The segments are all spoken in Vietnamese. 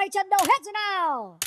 tay chân đâu hết rồi nào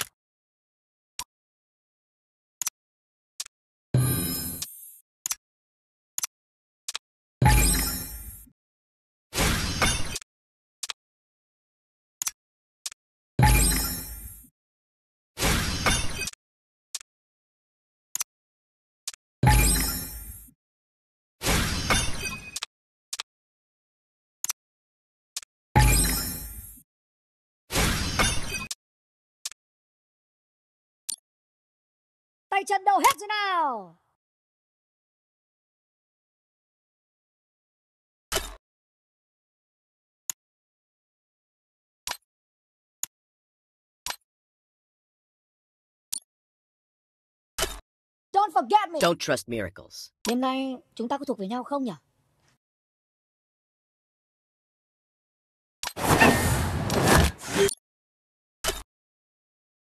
tay chân đâu hết rồi nào Don't forget me. Don't trust miracles. Đêm nay chúng ta có thuộc về nhau không nhỉ?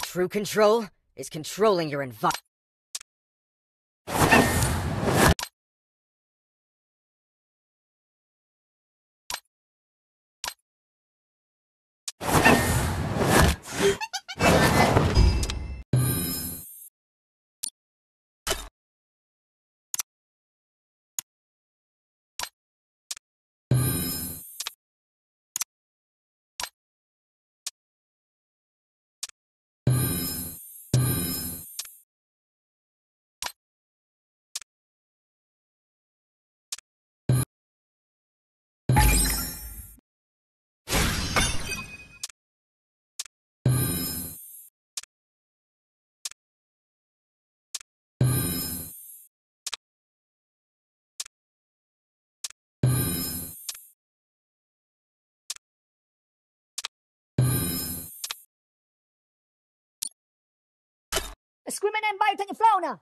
True control is controlling your environment. Screaming and biting Flona.